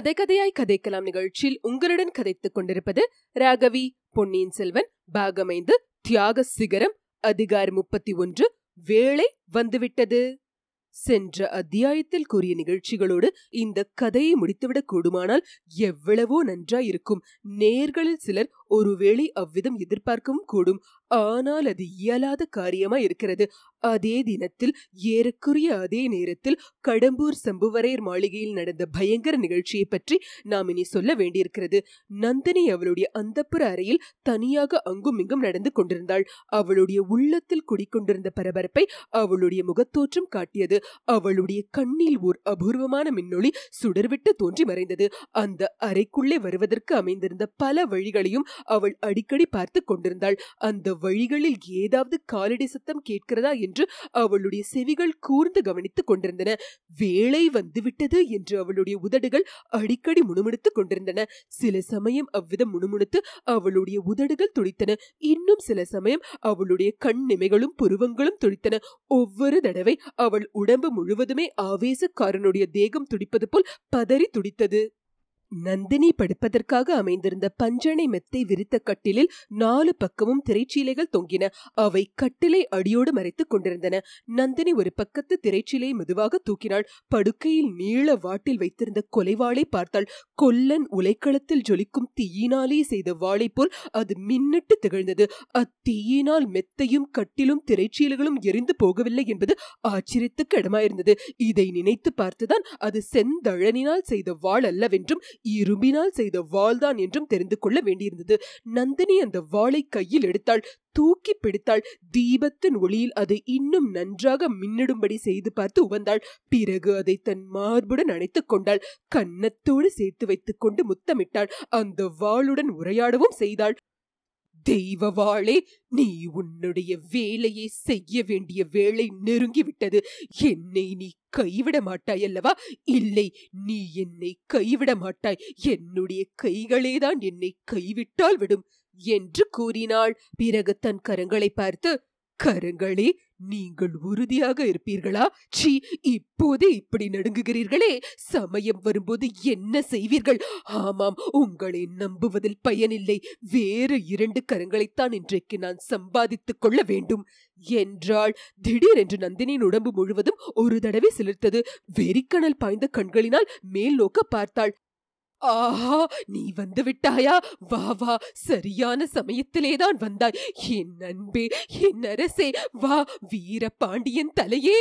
கதை கதையாய் கதைக்கலாம் நிகழ்ச்சியில் உங்களுடன் கதைத்துக் கொண்டிருப்பது ராகவி பொன்னியின் செல்வன் பாகமைந்து தியாக சிகரம் அதிகாரம் முப்பத்தி ஒன்று வேளை வந்துவிட்டது சென்ற அத்தியாயத்தில் கூறிய நிகழ்ச்சிகளோடு இந்த கதையை முடித்துவிடக் கூடுமானால் எவ்வளவோ நன்றாயிருக்கும் நேர்களில் சிலர் ஒருவேளை அவ்விதம் எதிர்பார்க்கவும் கூடும் ஆனால் அது இயலாத காரியமா இருக்கிறது அதே தினத்தில் ஏறக்குரிய அதே நேரத்தில் கடம்பூர் சம்புவரையர் மாளிகையில் நடந்த பயங்கர நிகழ்ச்சியை பற்றி நாம் இனி சொல்ல வேண்டியிருக்கிறது நந்தினி அவளுடைய அந்தப்புற அறையில் தனியாக அங்கும் இங்கும் நடந்து கொண்டிருந்தாள் அவளுடைய உள்ளத்தில் குடிக்கொண்டிருந்த பரபரப்பை அவளுடைய முகத்தோற்றம் காட்டியது அவளுடைய கண்ணில் ஓர் அபூர்வமான மின்னொளி சுடர்விட்டு தோன்றி மறைந்தது அந்த அறைக்குள்ளே வருவதற்கு அமைந்திருந்த பல வழிகளையும் அவள் அடிக்கடி பார்த்து கொண்டிருந்தாள் அந்த வழிகளில் ஏதாவது காலடி சத்தம் கேட்கிறதா என்று அவளுடைய செவிகள் கூர்ந்து கவனித்துக் கொண்டிருந்தன வேலை வந்துவிட்டது என்று அவளுடைய உதடுகள் அடிக்கடி முணுமுணுத்துக் கொண்டிருந்தன சில சமயம் அவ்விதம் முணுமுணுத்து அவளுடைய உதடுகள் துடித்தன இன்னும் சில சமயம் அவளுடைய கண் நிமைகளும் புருவங்களும் துடித்தன ஒவ்வொரு தடவை அவள் உடம்பு முழுவதுமே ஆவேசக்காரனுடைய தேகம் துடிப்பது போல் பதறி துடித்தது நந்தினி படுப்பதற்காக அமைந்திருந்த பஞ்சனை மெத்தை விரித்த கட்டிலில் நாலு பக்கமும் திரைச்சீலைகள் தொங்கின அவை கட்டிலை அடியோடு மறைத்துக் கொண்டிருந்தன நந்தினி ஒரு பக்கத்து திரைச்சீலையை மெதுவாக தூக்கினாள் படுக்கையில் நீள வாட்டில் வைத்திருந்த கொலைவாளை பார்த்தாள் கொல்லன் உலைக்களத்தில் ஜொலிக்கும் தீயினாலே செய்த வாளை போல் அது மின்னிட்டு திகழ்ந்தது அத்தீயினால் மெத்தையும் கட்டிலும் திரைச்சீலைகளும் எரிந்து போகவில்லை என்பது ஆச்சரியத்துக்கு இடமாயிருந்தது இதை நினைத்து பார்த்துதான் அது செந்தழனினால் செய்த வாழ் அல்லவென்றும் இரும்பினால் செய்த வாள்தான் என்றும் தெரிந்து கொள்ள வேண்டியிருந்தது நந்தினி அந்த வாளை கையில் எடுத்தாள் தூக்கி பிடித்தாள் தீபத்தின் ஒளியில் அதை இன்னும் நன்றாக மின்னிடும்படி செய்து பார்த்து உவந்தாள் பிறகு அதை தன் மார்புடன் அணைத்துக் கொண்டாள் கன்னத்தோடு சேர்த்து வைத்துக் கொண்டு முத்தமிட்டாள் அந்த வாளுடன் உரையாடவும் செய்தாள் தெய்வவாளே நீ உன்னுடைய வேலையை செய்ய வேண்டிய வேலை நெருங்கிவிட்டது என்னை நீ கைவிட மாட்டாய் அல்லவா இல்லை நீ என்னை கைவிட மாட்டாய் என்னுடைய கைகளேதான் என்னை கைவிட்டால் விடும் என்று கூறினாள் பிறகு தன் கரங்களை பார்த்து கரங்களே நீங்கள் உறுதியாக இருப்பீர்களா சி இப்போதே இப்படி நடுங்குகிறீர்களே சமயம் வரும்போது என்ன செய்வீர்கள் ஆமாம் உங்களை நம்புவதில் பயனில்லை வேறு இரண்டு கரங்களைத்தான் இன்றைக்கு நான் சம்பாதித்துக் கொள்ள வேண்டும் என்றாள் திடீரென்று நந்தினியின் உடம்பு முழுவதும் ஒரு தடவை சிலிர்த்தது வெறிக்கணல் பாய்ந்த கண்களினால் மேல் நோக்க பார்த்தாள் ஆஹா நீ வந்து விட்டாயா வா வா சரியான சமயத்திலே தான் வந்தாய் என் நண்பே என் அரசே வா வீர பாண்டியன் தலையே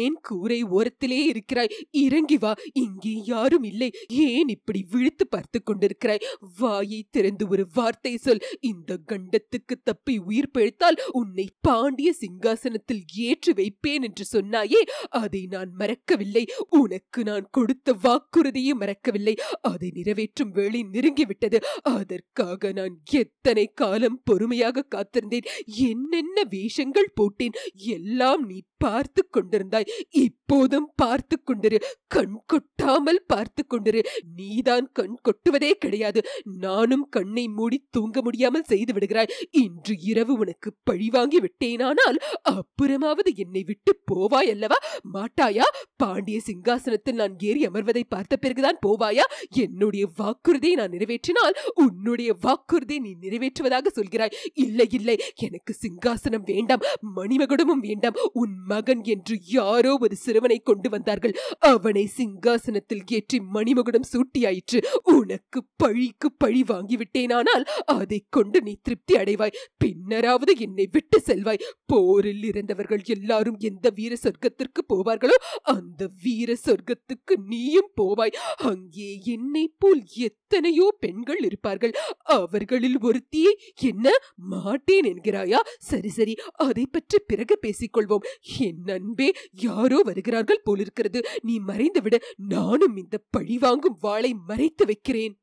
ஏன் கூரை ஓரத்திலே இருக்கிறாய் இறங்கி வா இங்கே யாரும் இல்லை ஏன் இப்படி விழித்து பார்த்து கொண்டிருக்கிறாய் வாயை திறந்து ஒரு வார்த்தை சொல் இந்த கண்டத்துக்கு தப்பி உயிர் பிழைத்தால் உன்னை பாண்டிய சிங்காசனத்தில் ஏற்றி வைப்பேன் என்று சொன்னாயே அதை நான் மறக்கவில்லை உனக்கு நான் கொடுத்த வாக்குறுதியை மறக்கவில்லை அதை நிறைவேற்றும் வேலை நெருங்கிவிட்டது அதற்காக நான் எத்தனை காலம் பொறுமையாக காத்திருந்தேன் என்னென்ன வேஷங்கள் போட்டேன் எல்லாம் நீ பார்த்து கொண்டிருந்தாய் இப்ப எப்போதும் பார்த்து கொண்டிரு கண் கொட்டாமல் பார்த்து கொண்டிரு நீதான் கண் கொட்டுவதே கிடையாது நானும் கண்ணை மூடி தூங்க முடியாமல் செய்து விடுகிறாய் இன்று இரவு உனக்கு பழி வாங்கி விட்டேனானால் அப்புறமாவது என்னை விட்டு போவாய் அல்லவா மாட்டாயா பாண்டிய சிங்காசனத்தில் நான் ஏறி அமர்வதை பார்த்த பிறகுதான் போவாயா என்னுடைய வாக்குறுதியை நான் நிறைவேற்றினால் உன்னுடைய வாக்குறுதியை நீ நிறைவேற்றுவதாக சொல்கிறாய் இல்லை இல்லை எனக்கு சிங்காசனம் வேண்டாம் மணிமகுடமும் வேண்டாம் உன் மகன் என்று யாரோ ஒரு சிறு சிறுவனை கொண்டு வந்தார்கள் அவனை சிங்காசனத்தில் ஏற்றி மணிமகுடம் சூட்டியாயிற்று உனக்கு பழிக்கு பழி வாங்கிவிட்டேனானால் அதை கொண்டு நீ திருப்தி அடைவாய் பின்னராவது என்னை விட்டு செல்வாய் போரில் இருந்தவர்கள் எல்லாரும் எந்த வீர சொர்க்கத்திற்கு போவார்களோ அந்த வீர சொர்க்கத்துக்கு நீயும் போவாய் அங்கே என்னை போல் எத்த எத்தனையோ பெண்கள் இருப்பார்கள் அவர்களில் ஒருத்தி என்ன மாட்டேன் என்கிறாயா சரி சரி அதை பற்றி பிறகு பேசிக்கொள்வோம் என் அன்பே யாரோ வருகிறார்கள் போலிருக்கிறது நீ மறைந்துவிட நானும் இந்த பழிவாங்கும் வாளை மறைத்து வைக்கிறேன்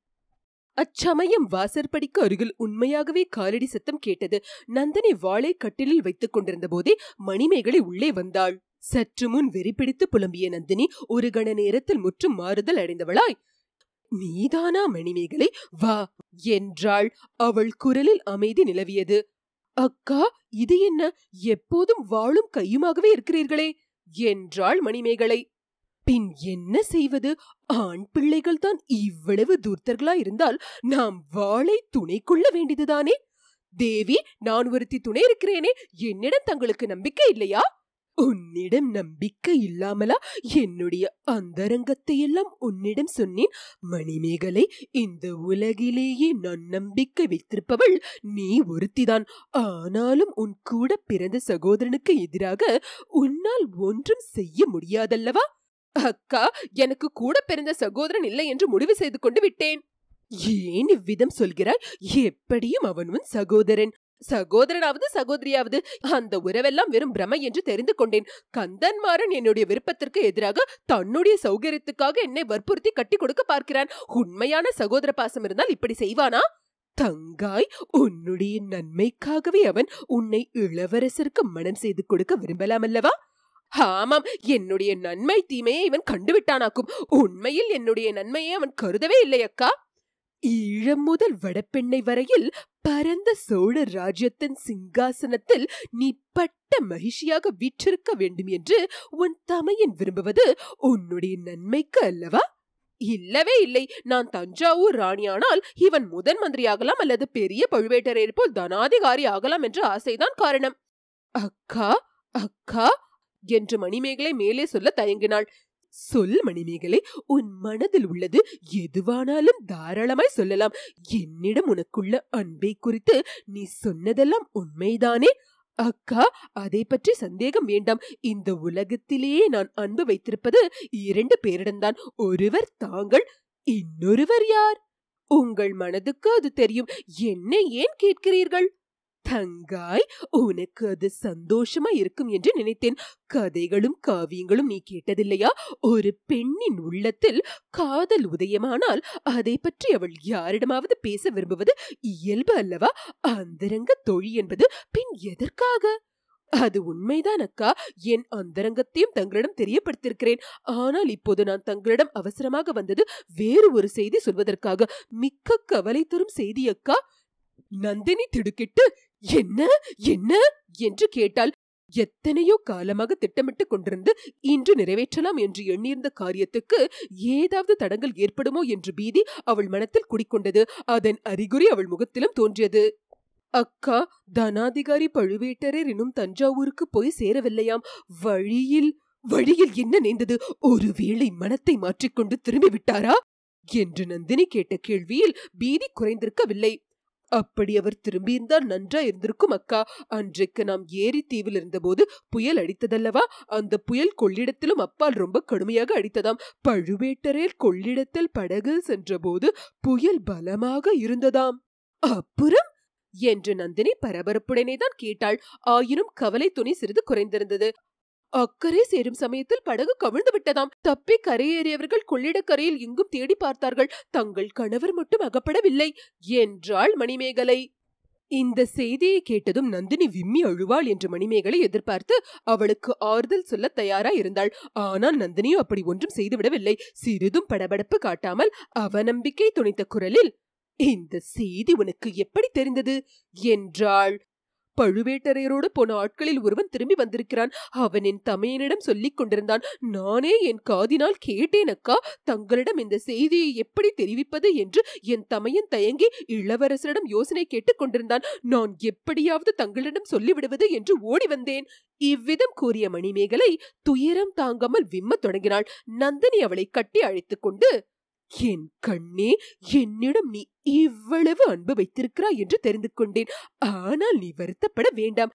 அச்சமயம் வாசற்படிக்கு அருகில் உண்மையாகவே காலடி சத்தம் கேட்டது நந்தினி வாளை கட்டிலில் வைத்துக் கொண்டிருந்த போதே மணிமேகலை உள்ளே வந்தாள் சற்று முன் வெறிப்பிடித்து புலம்பிய நந்தினி ஒரு கண நேரத்தில் முற்றும் மாறுதல் அடைந்தவளாய் நீதானா மணிமேகலை வா என்றாள் அவள் குரலில் அமைதி நிலவியது அக்கா இது என்ன எப்போதும் வாழும் கையுமாகவே இருக்கிறீர்களே என்றாள் மணிமேகலை பின் என்ன செய்வது ஆண் பிள்ளைகள் தான் இவ்வளவு தூர்த்தர்களா இருந்தால் நாம் வாளை துணை கொள்ள வேண்டியதுதானே தேவி நான் ஒருத்தி துணை இருக்கிறேனே என்னிடம் தங்களுக்கு நம்பிக்கை இல்லையா உன்னிடம் நம்பிக்கை இல்லாமலா என்னுடைய அந்தரங்கத்தை எல்லாம் உன்னிடம் சொன்னேன் மணிமேகலை இந்த உலகிலேயே நான் நம்பிக்கை வைத்திருப்பவள் நீ ஒருத்திதான் ஆனாலும் உன் கூட பிறந்த சகோதரனுக்கு எதிராக உன்னால் ஒன்றும் செய்ய முடியாதல்லவா அக்கா எனக்கு கூட பிறந்த சகோதரன் இல்லை என்று முடிவு செய்து கொண்டு விட்டேன் ஏன் இவ்விதம் சொல்கிறாய் எப்படியும் அவன் உன் சகோதரன் சகோதரனாவது சகோதரியாவது அந்த உறவெல்லாம் வெறும் பிரமை என்று தெரிந்து கொண்டேன் கந்தன்மாறன் என்னுடைய விருப்பத்திற்கு எதிராக தன்னுடைய சௌகரியத்துக்காக என்னை வற்புறுத்தி கட்டி கொடுக்க பார்க்கிறான் உண்மையான சகோதர பாசம் இருந்தால் இப்படி செய்வானா தங்காய் உன்னுடைய நன்மைக்காகவே அவன் உன்னை இளவரசருக்கு மனம் செய்து கொடுக்க விரும்பலாம் அல்லவா ஆமாம் என்னுடைய நன்மை தீமையை இவன் கண்டுவிட்டானாக்கும் உண்மையில் என்னுடைய நன்மையை அவன் கருதவே இல்லையக்கா ஈழம் முதல் வடபெண்ணை வரையில் பரந்த சோழ ராஜ்யத்தின் சிங்காசனத்தில் நீ பட்ட மகிழ்ச்சியாக வீற்றிருக்க வேண்டும் என்று உன் தமையன் விரும்புவது உன்னுடைய நன்மைக்கு அல்லவா இல்லவே இல்லை நான் தஞ்சாவூர் ராணியானால் இவன் முதன் மந்திரியாகலாம் அல்லது பெரிய பழுவேட்டரையர் போல் தனாதிகாரி ஆகலாம் என்ற ஆசைதான் காரணம் அக்கா அக்கா என்று மணிமேகலை மேலே சொல்ல தயங்கினாள் சொல் மணிமேகலை உன் மனதில் உள்ளது எதுவானாலும் தாராளமாய் சொல்லலாம் என்னிடம் உனக்குள்ள அன்பை குறித்து நீ சொன்னதெல்லாம் உண்மைதானே அக்கா அதை பற்றி சந்தேகம் வேண்டாம் இந்த உலகத்திலேயே நான் அன்பு வைத்திருப்பது இரண்டு பேரிடம்தான் ஒருவர் தாங்கள் இன்னொருவர் யார் உங்கள் மனதுக்கு அது தெரியும் என்னை ஏன் கேட்கிறீர்கள் தங்காய் உனக்கு அது சந்தோஷமா இருக்கும் என்று நினைத்தேன் கதைகளும் காவியங்களும் நீ கேட்டதில்லையா ஒரு பெண்ணின் உள்ளத்தில் காதல் உதயமானால் அதை பற்றி அவள் யாரிடமாவது பேச விரும்புவது இயல்பு அல்லவா அந்தரங்க தொழி என்பது பின் எதற்காக அது உண்மைதான் அக்கா என் அந்தரங்கத்தையும் தங்களிடம் தெரியப்படுத்திருக்கிறேன் ஆனால் இப்போது நான் தங்களிடம் அவசரமாக வந்தது வேறு ஒரு செய்தி சொல்வதற்காக மிக்க கவலை தரும் செய்தி அக்கா நந்தினி திடுக்கிட்டு என்ன என்ன என்று கேட்டால் எத்தனையோ காலமாக திட்டமிட்டுக் கொண்டிருந்து இன்று நிறைவேற்றலாம் என்று எண்ணியிருந்த காரியத்துக்கு ஏதாவது தடங்கள் ஏற்படுமோ என்று பீதி அவள் மனத்தில் குடிக்கொண்டது அதன் அறிகுறி அவள் முகத்திலும் தோன்றியது அக்கா தனாதிகாரி பழுவேட்டரர் இன்னும் தஞ்சாவூருக்கு போய் சேரவில்லையாம் வழியில் வழியில் என்ன நேர்ந்தது ஒருவேளை மனத்தை மாற்றிக்கொண்டு திரும்பி விட்டாரா என்று நந்தினி கேட்ட கேள்வியில் பீதி குறைந்திருக்கவில்லை அப்படி அவர் திரும்பியிருந்தால் நன்றா இருந்திருக்கும் அக்கா அன்றைக்கு நாம் ஏரி தீவில் இருந்தபோது புயல் அடித்ததல்லவா அந்த புயல் கொள்ளிடத்திலும் அப்பால் ரொம்ப கடுமையாக அடித்ததாம் பழுவேட்டரையர் கொள்ளிடத்தில் படகு சென்றபோது புயல் பலமாக இருந்ததாம் அப்புறம் என்று நந்தினி பரபரப்புடனே தான் கேட்டாள் ஆயினும் கவலை துணி சிறிது குறைந்திருந்தது அக்கறை சேரும் சமயத்தில் படகு கவிழ்ந்து விட்டதாம் தப்பி கரையேறியவர்கள் கொள்ளிடக்கரையில் இங்கும் தேடி பார்த்தார்கள் தங்கள் கணவர் மட்டும் அகப்படவில்லை என்றாள் மணிமேகலை இந்த செய்தியை கேட்டதும் நந்தினி விம்மி அழுவாள் என்று மணிமேகலை எதிர்பார்த்து அவளுக்கு ஆறுதல் சொல்ல தயாரா இருந்தாள் ஆனால் நந்தினியோ அப்படி ஒன்றும் செய்துவிடவில்லை சிறிதும் படபடப்பு காட்டாமல் அவநம்பிக்கை துணித்த குரலில் இந்த செய்தி உனக்கு எப்படி தெரிந்தது என்றாள் பழுவேட்டரையரோடு போன ஆட்களில் ஒருவன் திரும்பி வந்திருக்கிறான் அவன் என் தமையனிடம் சொல்லிக் கொண்டிருந்தான் நானே என் காதினால் கேட்டேன் அக்கா தங்களிடம் இந்த செய்தியை எப்படி தெரிவிப்பது என்று என் தமையன் தயங்கி இளவரசரிடம் யோசனை கேட்டுக் கொண்டிருந்தான் நான் எப்படியாவது தங்களிடம் சொல்லிவிடுவது என்று ஓடி வந்தேன் இவ்விதம் கூறிய மணிமேகலை துயரம் தாங்காமல் விம்மத் தொடங்கினாள் நந்தினி அவளை கட்டி அழைத்துக் கொண்டு என் கண்ணே என்னிடம் நீ இவ்வளவு அன்பு வைத்திருக்கிறாய் என்று தெரிந்து கொண்டேன் ஆனால் நீ வருத்தப்பட வேண்டாம்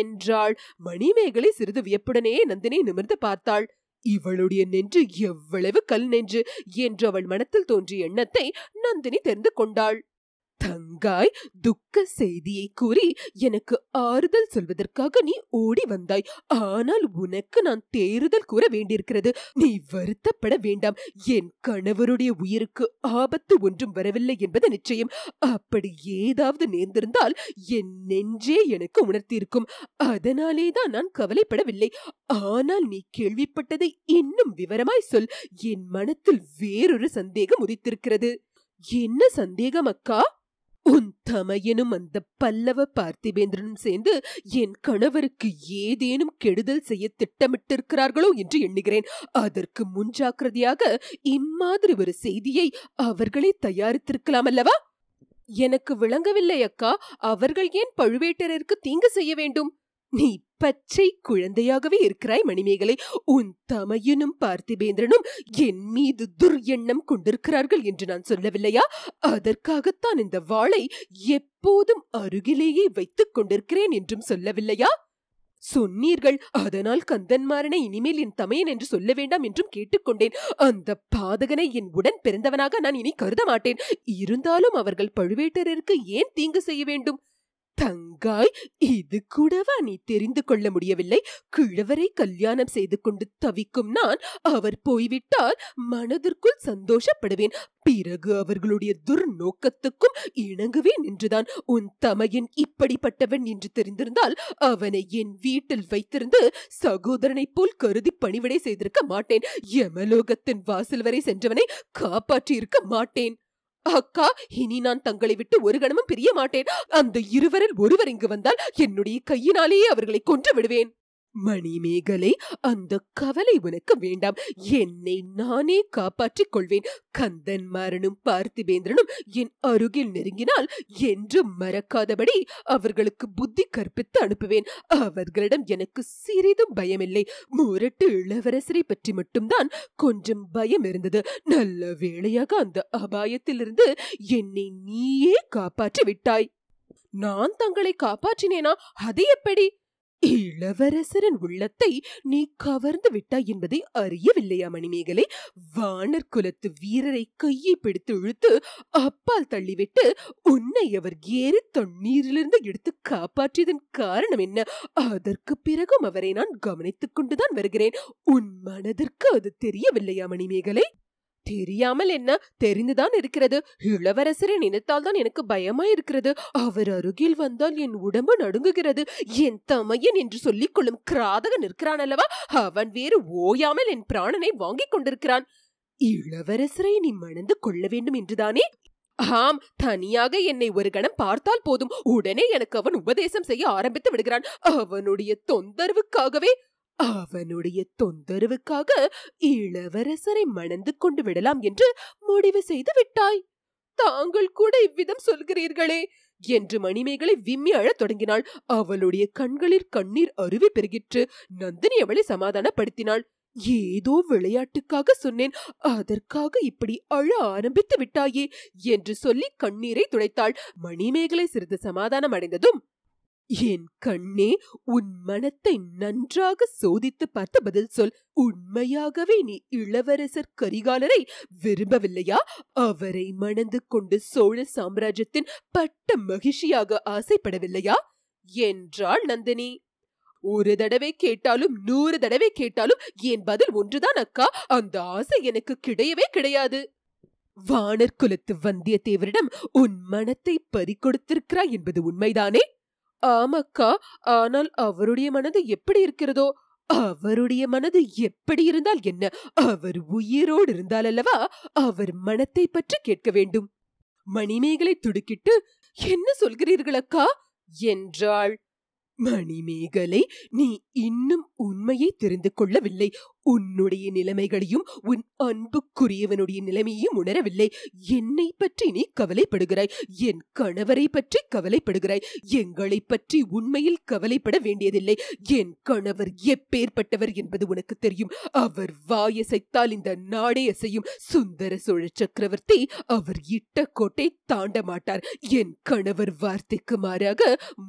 என்றாள் மணிமேகலை சிறிது வியப்புடனே நந்தினி நிமிர்ந்து பார்த்தாள் இவளுடைய நெஞ்சு எவ்வளவு கல் நெஞ்சு என்று அவள் மனத்தில் தோன்றிய எண்ணத்தை நந்தினி தெரிந்து கொண்டாள் தங்காய் துக்க செய்தியை கூறி எனக்கு ஆறுதல் சொல்வதற்காக நீ ஓடி வந்தாய் ஆனால் உனக்கு நான் தேறுதல் கூற வேண்டியிருக்கிறது நீ வருத்தப்பட வேண்டாம் என் கணவருடைய உயிருக்கு ஆபத்து ஒன்றும் வரவில்லை என்பது நிச்சயம் அப்படி ஏதாவது நேர்ந்திருந்தால் என் நெஞ்சே எனக்கு உணர்த்தியிருக்கும் அதனாலே தான் நான் கவலைப்படவில்லை ஆனால் நீ கேள்விப்பட்டதை இன்னும் விவரமாய் சொல் என் மனத்தில் வேறொரு சந்தேகம் உதித்திருக்கிறது என்ன சந்தேகம் அக்கா உன் தமையனும் அந்த பல்லவ பார்த்திபேந்திரனும் சேர்ந்து என் கணவருக்கு ஏதேனும் கெடுதல் செய்ய திட்டமிட்டிருக்கிறார்களோ என்று எண்ணுகிறேன் அதற்கு முன்ஜாக்கிரதையாக இம்மாதிரி ஒரு செய்தியை அவர்களே தயாரித்திருக்கலாம் அல்லவா எனக்கு விளங்கவில்லை அக்கா அவர்கள் ஏன் பழுவேட்டரருக்கு தீங்கு செய்ய வேண்டும் நீ பச்சை குழந்தையாகவே இருக்கிறாய் மணிமேகலை உன் தமையனும் பார்த்திபேந்திரனும் என் மீது துர் எண்ணம் கொண்டிருக்கிறார்கள் என்று நான் சொல்லவில்லையா அதற்காகத்தான் இந்த வாளை எப்போதும் அருகிலேயே வைத்துக் கொண்டிருக்கிறேன் என்றும் சொல்லவில்லையா சொன்னீர்கள் அதனால் கந்தன்மாரனை இனிமேல் என் தமையன் என்று சொல்ல வேண்டாம் என்றும் கேட்டுக்கொண்டேன் அந்த பாதகனை என் உடன் பிறந்தவனாக நான் இனி கருத மாட்டேன் இருந்தாலும் அவர்கள் பழுவேட்டரருக்கு ஏன் தீங்கு செய்ய வேண்டும் தங்காய் இது கூடவா நீ தெரிந்து கொள்ள முடியவில்லை கிழவரை கல்யாணம் செய்து கொண்டு தவிக்கும் நான் அவர் போய்விட்டால் மனதிற்குள் சந்தோஷப்படுவேன் பிறகு அவர்களுடைய துர்நோக்கத்துக்கும் இணங்குவேன் என்றுதான் உன் தமையன் இப்படிப்பட்டவன் என்று தெரிந்திருந்தால் அவனை என் வீட்டில் வைத்திருந்து சகோதரனைப் போல் கருதி பணிவிடை செய்திருக்க மாட்டேன் யமலோகத்தின் வாசல் வரை சென்றவனை காப்பாற்றி இருக்க மாட்டேன் அக்கா இனி நான் தங்களை விட்டு ஒரு கணமும் பிரிய மாட்டேன் அந்த இருவரில் ஒருவர் இங்கு வந்தால் என்னுடைய கையினாலேயே அவர்களை கொன்று விடுவேன் மணிமேகலை அந்த கவலை உனக்கு வேண்டாம் என்னை நானே காப்பாற்றிக் கொள்வேன் கந்தன் மாறனும் பார்த்திபேந்திரனும் என் அருகில் நெருங்கினால் என்றும் மறக்காதபடி அவர்களுக்கு புத்தி கற்பித்து அனுப்புவேன் அவர்களிடம் எனக்கு சிறிதும் பயமில்லை மூரட்டு இளவரசரை பற்றி மட்டும்தான் கொஞ்சம் பயம் இருந்தது நல்ல வேளையாக அந்த அபாயத்திலிருந்து என்னை நீயே காப்பாற்றி விட்டாய் நான் தங்களை காப்பாற்றினேனா அது எப்படி இளவரசரின் உள்ளத்தை நீ கவர்ந்து விட்டாய் என்பதை அறியவில்லையா மணிமேகலை வானர் குலத்து வீரரை கையை பிடித்து இழுத்து அப்பால் தள்ளிவிட்டு உன்னை அவர் ஏறி தண்ணீரிலிருந்து எடுத்து காப்பாற்றியதன் காரணம் என்ன அதற்கு பிறகும் அவரை நான் கவனித்துக் கொண்டுதான் வருகிறேன் உன் மனதிற்கு அது தெரியவில்லையா மணிமேகலை தெரியாமல் என்ன தெரிந்துதான் இருக்கிறது இளவரசரை நினைத்தால் தான் எனக்கு பயமா இருக்கிறது அவர் அருகில் வந்தால் என் உடம்பு நடுங்குகிறது என் தமையன் என்று சொல்லிக் கொள்ளும் கிராதகன் இருக்கிறான் அல்லவா அவன் வேறு ஓயாமல் என் பிராணனை வாங்கிக் கொண்டிருக்கிறான் இளவரசரை நீ மணந்து கொள்ள வேண்டும் என்றுதானே ஆம் தனியாக என்னை ஒரு கணம் பார்த்தால் போதும் உடனே எனக்கு அவன் உபதேசம் செய்ய ஆரம்பித்து விடுகிறான் அவனுடைய தொந்தரவுக்காகவே அவனுடைய தொந்தரவுக்காக இளவரசரை மணந்து கொண்டு விடலாம் என்று முடிவு செய்து விட்டாய் தாங்கள் கூட இவ்விதம் சொல்கிறீர்களே என்று மணிமேகலை விம்மி அழத் தொடங்கினாள் அவளுடைய கண்களில் கண்ணீர் அருவி பெருகிற்று நந்தினி அவளை சமாதானப்படுத்தினாள் ஏதோ விளையாட்டுக்காக சொன்னேன் அதற்காக இப்படி அழ ஆரம்பித்து விட்டாயே என்று சொல்லி கண்ணீரை துடைத்தாள் மணிமேகலை சிறிது சமாதானம் அடைந்ததும் என் கண்ணே உன் மனத்தை நன்றாக சோதித்து பார்த்து பதில் சொல் உண்மையாகவே நீ இளவரசர் கரிகாலரை விரும்பவில்லையா அவரை மணந்து கொண்டு சோழ சாம்ராஜ்யத்தின் பட்ட மகிழ்ச்சியாக ஆசைப்படவில்லையா என்றாள் நந்தினி ஒரு தடவை கேட்டாலும் நூறு தடவை கேட்டாலும் என் பதில் ஒன்றுதான் அக்கா அந்த ஆசை எனக்கு கிடையவே கிடையாது வானர் குலத்து வந்தியத்தேவரிடம் உன் மனத்தை பறிக்கொடுத்திருக்கிறாய் என்பது உண்மைதானே ஆமக்கா ஆனால் அவருடைய மனது எப்படி இருக்கிறதோ அவருடைய மனது எப்படி இருந்தால் என்ன அவர் உயிரோடு இருந்தால் அல்லவா அவர் மனத்தை பற்றி கேட்க வேண்டும் மணிமேகலை துடுக்கிட்டு என்ன சொல்கிறீர்கள் அக்கா என்றாள் மணிமேகலை நீ இன்னும் உண்மையை தெரிந்து கொள்ளவில்லை உன்னுடைய நிலைமைகளையும் உன் அன்புக்குரியவனுடைய நிலைமையும் உணரவில்லை என்னை பற்றி நீ கவலைப்படுகிறாய் என் கணவரை பற்றி கவலைப்படுகிறாய் எங்களை பற்றி உண்மையில் கவலைப்பட வேண்டியதில்லை என் கணவர் எப்பேற்பட்டவர் என்பது உனக்கு தெரியும் அவர் வாயசைத்தால் இந்த நாடே அசையும் சுந்தர சோழ சக்கரவர்த்தி அவர் இட்ட கோட்டை தாண்ட மாட்டார் என் கணவர் வார்த்தைக்கு மாறாக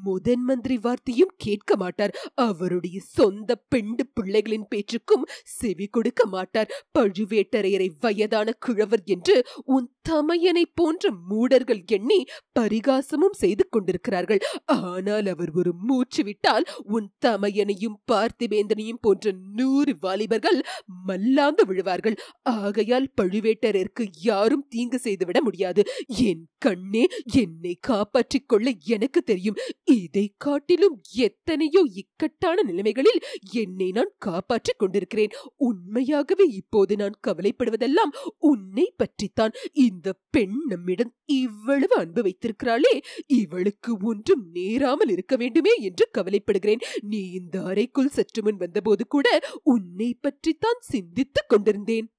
முதன் மந்திரி வார்த்தையும் கேட்க மாட்டார் அவருடைய சொந்த பெண்டு பிள்ளைகளின் பேச்சுக்கும் செவி கொடுக்க மாட்டார் பழுவேட்டரையரை வயதான கிழவர் என்று உன் தமையனை போன்ற மூடர்கள் எண்ணி பரிகாசமும் செய்து கொண்டிருக்கிறார்கள் ஆனால் அவர் ஒரு மூச்சு விட்டால் உன் தமையனையும் பார்த்திவேந்தனையும் போன்ற நூறு வாலிபர்கள் மல்லாந்து விழுவார்கள் ஆகையால் பழுவேட்டரருக்கு யாரும் தீங்கு செய்துவிட முடியாது என் கண்ணே என்னை காப்பாற்றிக் கொள்ள எனக்கு தெரியும் இதை காட்டிலும் எத்தனையோ இக்கட்டான நிலைமைகளில் என்னை நான் காப்பாற்றிக் கொண்டிருக்கிறேன் உண்மையாகவே இப்போது நான் கவலைப்படுவதெல்லாம் உன்னை பற்றித்தான் இந்த பெண் நம்மிடம் இவ்வளவு அன்பு வைத்திருக்கிறாளே இவளுக்கு ஒன்றும் நேராமல் இருக்க வேண்டுமே என்று கவலைப்படுகிறேன் நீ இந்த அறைக்குள் சற்று முன் வந்தபோது கூட உன்னை பற்றித்தான் சிந்தித்துக் கொண்டிருந்தேன்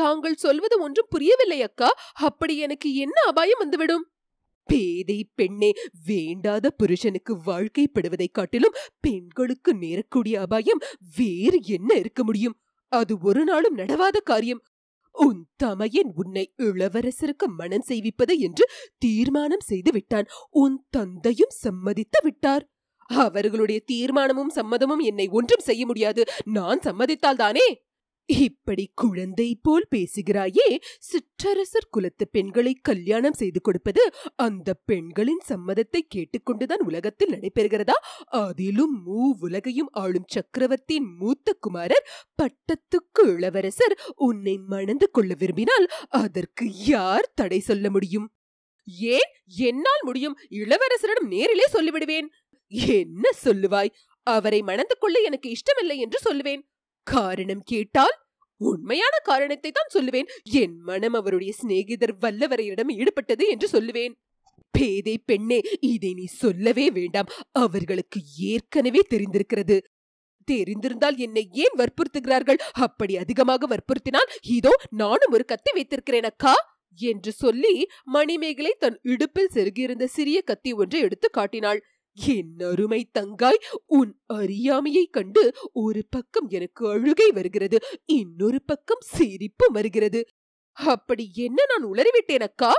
தாங்கள் சொல்வது ஒன்றும் புரியவில்லை அக்கா அப்படி எனக்கு என்ன அபாயம் வந்துவிடும் பேதை பெண்ணே வேண்டாத புருஷனுக்கு வாழ்க்கைப்படுவதை காட்டிலும் பெண்களுக்கு நேரக்கூடிய அபாயம் வேறு என்ன இருக்க முடியும் அது ஒரு நாளும் நடவாத காரியம் உன் தமையன் உன்னை இளவரசருக்கு மனம் செய்விப்பது என்று தீர்மானம் செய்து விட்டான் உன் தந்தையும் சம்மதித்து விட்டார் அவர்களுடைய தீர்மானமும் சம்மதமும் என்னை ஒன்றும் செய்ய முடியாது நான் சம்மதித்தால் தானே இப்படி குழந்தை போல் பேசுகிறாயே சிற்றரசர் குலத்து பெண்களை கல்யாணம் செய்து கொடுப்பது அந்த பெண்களின் சம்மதத்தை கேட்டுக்கொண்டுதான் உலகத்தில் நடைபெறுகிறதா அதிலும் மூ உலகையும் ஆளும் சக்கரவர்த்தியின் மூத்த குமாரர் பட்டத்துக்கு இளவரசர் உன்னை மணந்து கொள்ள விரும்பினால் அதற்கு யார் தடை சொல்ல முடியும் ஏன் என்னால் முடியும் இளவரசரிடம் நேரிலே சொல்லிவிடுவேன் என்ன சொல்லுவாய் அவரை மணந்து கொள்ள எனக்கு இஷ்டமில்லை என்று சொல்லுவேன் காரணம் கேட்டால் உண்மையான காரணத்தை தான் சொல்லுவேன் என் மனம் அவருடைய சிநேகிதர் வல்லவரையிடம் ஈடுபட்டது என்று சொல்லுவேன் பேதை பெண்ணே இதை நீ சொல்லவே வேண்டாம் அவர்களுக்கு ஏற்கனவே தெரிந்திருக்கிறது தெரிந்திருந்தால் என்னை ஏன் வற்புறுத்துகிறார்கள் அப்படி அதிகமாக வற்புறுத்தினால் இதோ நானும் ஒரு கத்தி வைத்திருக்கிறேன் அக்கா என்று சொல்லி மணிமேகலை தன் இடுப்பில் செருகியிருந்த சிறிய கத்தி ஒன்றை எடுத்து காட்டினாள் என் அருமை தங்காய் உன் அறியாமையை கண்டு ஒரு பக்கம் எனக்கு அழுகை வருகிறது இன்னொரு பக்கம் சிரிப்பு வருகிறது அப்படி என்ன நான் உளறிவிட்டேன் அக்கா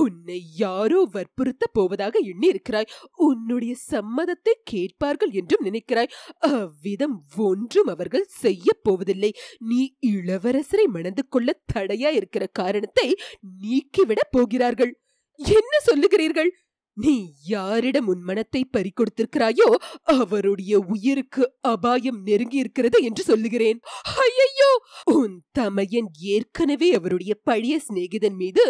உன்னை யாரோ வற்புறுத்த போவதாக எண்ணி இருக்கிறாய் உன்னுடைய சம்மதத்தை கேட்பார்கள் என்றும் நினைக்கிறாய் அவ்விதம் ஒன்றும் அவர்கள் செய்ய போவதில்லை நீ இளவரசரை மணந்து கொள்ள தடையா இருக்கிற காரணத்தை நீக்கிவிட போகிறார்கள் என்ன சொல்லுகிறீர்கள் நீ யாரிடம் உன் மனத்தை பறிக்கொடுத்திருக்கிறாயோ அவருடைய உயிருக்கு அபாயம் நெருங்கி இருக்கிறது என்று சொல்லுகிறேன் ஐயையோ உன் தமையன் ஏற்கனவே அவருடைய பழைய சிநேகிதன் மீது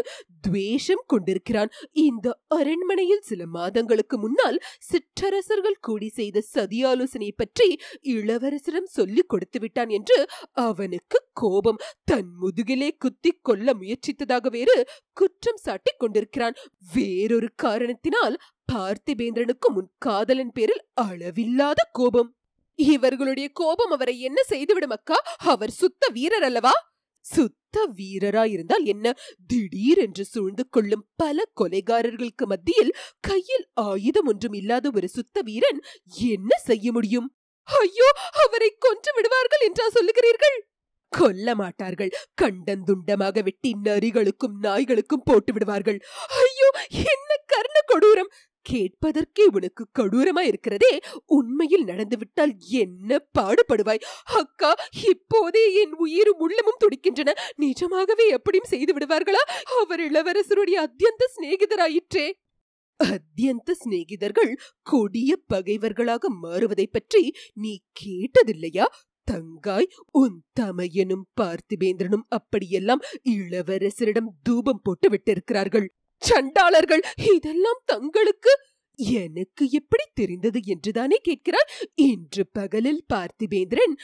துவேஷம் கொண்டிருக்கிறான் இந்த அரண்மனையில் சில மாதங்களுக்கு முன்னால் சிற்றரசர்கள் கூடி செய்த சதியாலோசனை பற்றி இளவரசரம் சொல்லிக் கொடுத்து விட்டான் என்று அவனுக்கு கோபம் தன் முதுகிலே குத்தி கொள்ள முயற்சித்ததாக வேறு குற்றம் சாட்டி கொண்டிருக்கிறான் வேறொரு காரணத்தினால் ஆனால் பார்த்திபேந்திரனுக்கும் உன் காதலன் பேரில் அளவில்லாத கோபம் இவர்களுடைய கோபம் அவரை என்ன செய்துவிடும் அக்கா அவர் சுத்த வீரர் அல்லவா சுத்த வீரராயிருந்தால் என்ன திடீர் என்று சூழ்ந்து கொள்ளும் பல கொலைகாரர்களுக்கு மத்தியில் கையில் ஆயுதம் ஒன்றும் இல்லாத ஒரு சுத்த வீரன் என்ன செய்ய முடியும் ஐயோ அவரை கொன்று விடுவார்கள் என்றா சொல்லுகிறீர்கள் கொல்ல மாட்டார்கள் கண்டந்துண்டமாக வெட்டி நரிகளுக்கும் நாய்களுக்கும் போட்டு விடுவார்கள் ஐயோ என்ன கர்ண கொடூரம் கேட்பதற்கே உனக்கு கடூரமா இருக்கிறதே உண்மையில் நடந்துவிட்டால் என்ன பாடுபடுவாய் அக்கா இப்போதே என் உயிரும் உள்ளமும் துடிக்கின்றன நிஜமாகவே எப்படியும் செய்து விடுவார்களா அவர் இளவரசருடைய அத்தியந்த சிநேகிதராயிற்றே அத்தியந்த சிநேகிதர்கள் கொடிய பகைவர்களாக மாறுவதை பற்றி நீ கேட்டதில்லையா தங்காய் உன் தமையனும் பார்த்திபேந்திரனும் அப்படியெல்லாம் இளவரசரிடம் தூபம் போட்டு விட்டிருக்கிறார்கள் சண்டாளர்கள் இதெல்லாம் தங்களுக்கு எனக்கு எப்படி தெரிந்தது என்றுதானே கேட்கிறார் இன்று பகலில் பார்த்திபேந்திரன்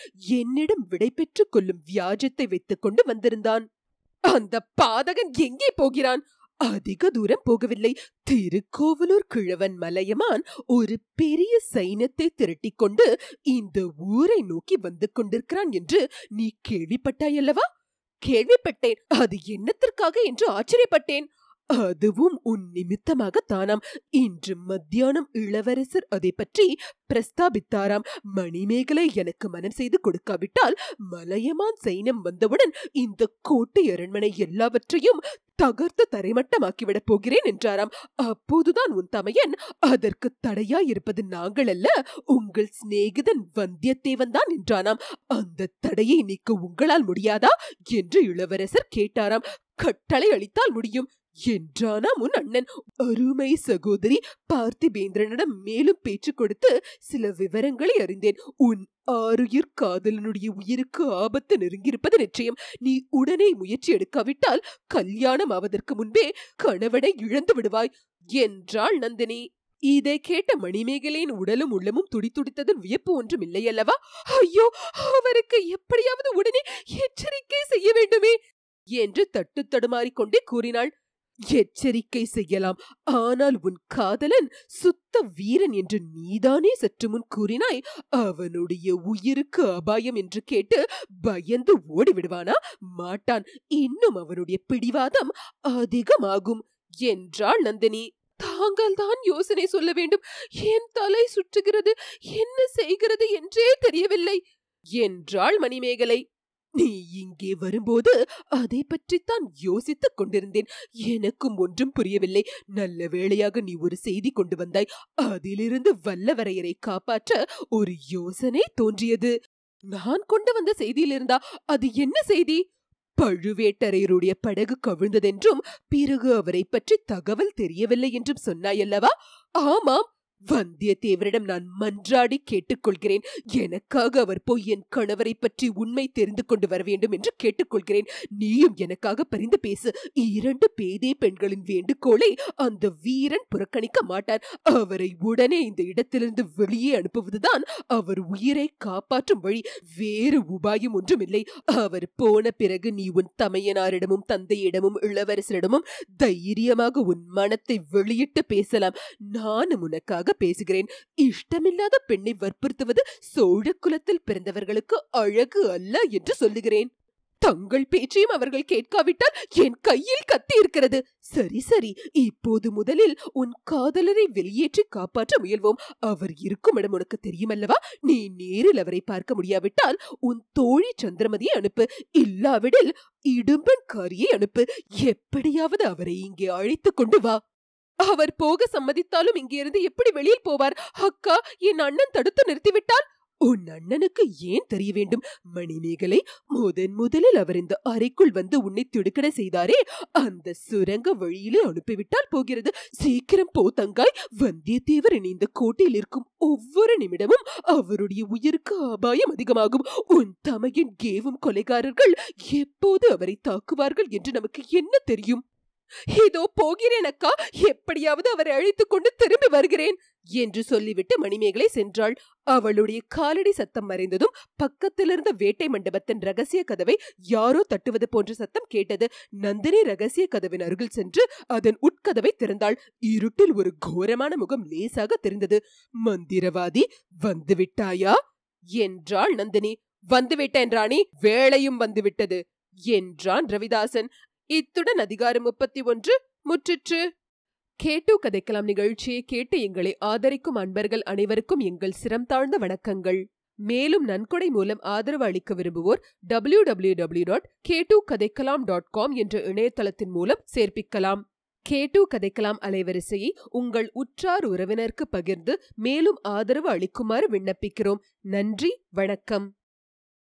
என்னிடம் விடை பெற்றுக் கொள்ளும் வியாஜத்தை வைத்துக் கொண்டு வந்திருந்தான் அந்த பாதகன் எங்கே போகிறான் அதிக தூரம் போகவில்லை திருக்கோவலூர் கிழவன் மலையமான் ஒரு பெரிய திரட்டிக் திரட்டிக்கொண்டு இந்த ஊரை நோக்கி வந்து கொண்டிருக்கிறான் என்று நீ கேள்விப்பட்டாயல்லவா கேள்விப்பட்டேன் அது என்னத்திற்காக என்று ஆச்சரியப்பட்டேன் அதுவும் உன் நிமித்தமாக தானாம் இன்று மத்தியானம் இளவரசர் அதை பற்றி பிரஸ்தாபித்தாராம் மணிமேகலை எனக்கு மனம் செய்து கொடுக்காவிட்டால் மலையமான் சைனம் வந்தவுடன் இந்த கோட்டை அரண்மனை எல்லாவற்றையும் தகர்த்து தரைமட்டமாக்கிவிடப் போகிறேன் என்றாராம் அப்போதுதான் உன் தமையன் அதற்கு இருப்பது நாங்கள் அல்ல உங்கள் சிநேகிதன் வந்தியத்தேவன் தான் என்றானாம் அந்த தடையை நீக்க உங்களால் முடியாதா என்று இளவரசர் கேட்டாராம் கட்டளை அளித்தால் முடியும் என்றானாம் உன் அண்ணன் அருமை சகோதரி பார்த்திபேந்திரனிடம் மேலும் பேச்சு கொடுத்து சில விவரங்களை அறிந்தேன் உன் ஆறுயிர் காதலனுடைய உயிருக்கு ஆபத்து நெருங்கியிருப்பது நிச்சயம் நீ உடனே முயற்சி எடுக்காவிட்டால் கல்யாணம் ஆவதற்கு முன்பே கணவனை இழந்து விடுவாய் என்றாள் நந்தினி இதை கேட்ட மணிமேகலையின் உடலும் உள்ளமும் துடித்துடித்ததன் வியப்பு ஒன்றும் இல்லை அல்லவா ஐயோ அவருக்கு எப்படியாவது உடனே எச்சரிக்கை செய்ய வேண்டுமே என்று தட்டு தடுமாறிக்கொண்டே கூறினாள் எச்சரிக்கை செய்யலாம் ஆனால் உன் காதலன் சுத்த வீரன் என்று நீதானே சற்று முன் கூறினாய் அவனுடைய உயிருக்கு அபாயம் என்று கேட்டு பயந்து ஓடிவிடுவானா மாட்டான் இன்னும் அவனுடைய பிடிவாதம் அதிகமாகும் என்றாள் நந்தினி தாங்கள் தான் யோசனை சொல்ல வேண்டும் என் தலை சுற்றுகிறது என்ன செய்கிறது என்றே தெரியவில்லை என்றாள் மணிமேகலை நீ இங்கே வரும்போது அதை பற்றித்தான் யோசித்துக் கொண்டிருந்தேன் எனக்கும் ஒன்றும் புரியவில்லை நல்ல வேளையாக நீ ஒரு செய்தி கொண்டு வந்தாய் அதிலிருந்து வல்லவரையரை காப்பாற்ற ஒரு யோசனை தோன்றியது நான் கொண்டு வந்த செய்தியிலிருந்தா அது என்ன செய்தி பழுவேட்டரையருடைய படகு கவிழ்ந்ததென்றும் பிறகு அவரை பற்றி தகவல் தெரியவில்லை என்றும் சொன்னாயல்லவா ஆமாம் வந்தியத்தேவரிடம் நான் மன்றாடி கேட்டுக்கொள்கிறேன் எனக்காக அவர் போய் என் கணவரை பற்றி உண்மை தெரிந்து கொண்டு வர வேண்டும் என்று கேட்டுக்கொள்கிறேன் நீயும் எனக்காக பரிந்து பேசு இரண்டு பேதே பெண்களின் வேண்டுகோளை அந்த வீரன் புறக்கணிக்க மாட்டார் அவரை உடனே இந்த இடத்திலிருந்து வெளியே அனுப்புவதுதான் அவர் உயிரை காப்பாற்றும் வழி வேறு உபாயம் ஒன்றுமில்லை அவர் போன பிறகு நீ உன் தமையனாரிடமும் தந்தையிடமும் இளவரசரிடமும் தைரியமாக உன் மனத்தை வெளியிட்டு பேசலாம் நானும் உனக்காக பேசுகிறேன் இஷ்டமில்லாத பெண்ணை வற்புறுத்துவது சோழ குலத்தில் பிறந்தவர்களுக்கு அழகு அல்ல என்று சொல்லுகிறேன் தங்கள் பேச்சையும் அவர்கள் கேட்காவிட்டால் என் கையில் கத்தி இருக்கிறது சரி சரி இப்போது முதலில் உன் காதலரை வெளியேற்றி காப்பாற்ற முயல்வோம் அவர் இருக்கும் இடம் உனக்கு தெரியுமல்லவா நீ நேரில் அவரை பார்க்க முடியாவிட்டால் உன் தோழி சந்திரமதியை அனுப்பு இல்லாவிடில் இடும்பன் காரியை அனுப்பு எப்படியாவது அவரை இங்கே அழைத்து கொண்டு வா அவர் போக சம்மதித்தாலும் இங்கிருந்து எப்படி வெளியில் போவார் அக்கா என் அண்ணன் தடுத்து நிறுத்திவிட்டால் உன் அண்ணனுக்கு ஏன் தெரிய வேண்டும் மணிமேகலை முதன் முதலில் அவர் இந்த அறைக்குள் வந்து உன்னை திடுக்கட செய்தாரே அந்த சுரங்க வழியிலே அனுப்பிவிட்டால் போகிறது சீக்கிரம் போ தங்காய் வந்தியத்தேவர் இனி இந்த கோட்டையில் இருக்கும் ஒவ்வொரு நிமிடமும் அவருடைய உயிருக்கு அபாயம் அதிகமாகும் உன் தமையின் கேவும் கொலைகாரர்கள் எப்போது அவரை தாக்குவார்கள் என்று நமக்கு என்ன தெரியும் இதோ போகிறேன் அக்கா எப்படியாவது அவரை அழைத்து கொண்டு திரும்பி வருகிறேன் என்று சொல்லிவிட்டு மணிமேகலை சென்றாள் அவளுடைய காலடி சத்தம் மறைந்ததும் பக்கத்திலிருந்த வேட்டை மண்டபத்தின் ரகசிய கதவை யாரோ தட்டுவது போன்ற சத்தம் கேட்டது நந்தினி ரகசிய கதவின் அருகில் சென்று அதன் உட்கதவை திறந்தாள் இருட்டில் ஒரு கோரமான முகம் லேசாக தெரிந்தது மந்திரவாதி வந்துவிட்டாயா என்றாள் நந்தினி வந்துவிட்டேன் ராணி வேலையும் வந்துவிட்டது என்றான் ரவிதாசன் இத்துடன் அதிகாரம் முப்பத்தி ஒன்று முற்றிற்று கேட்டு கதைக்கலாம் நிகழ்ச்சியை கேட்டு எங்களை ஆதரிக்கும் அன்பர்கள் அனைவருக்கும் எங்கள் சிரம் தாழ்ந்த வணக்கங்கள் மேலும் நன்கொடை மூலம் ஆதரவு அளிக்க விரும்புவோர் டபிள்யூ டபிள்யூ டபிள்யூ டாட் கேட்டு கதைக்கலாம் டாட் காம் என்ற இணையதளத்தின் மூலம் சேர்ப்பிக்கலாம் கேட்டு கதைக்கலாம் அலைவரிசையை உங்கள் உற்றார் உறவினருக்கு பகிர்ந்து மேலும் ஆதரவு அளிக்குமாறு விண்ணப்பிக்கிறோம் நன்றி வணக்கம்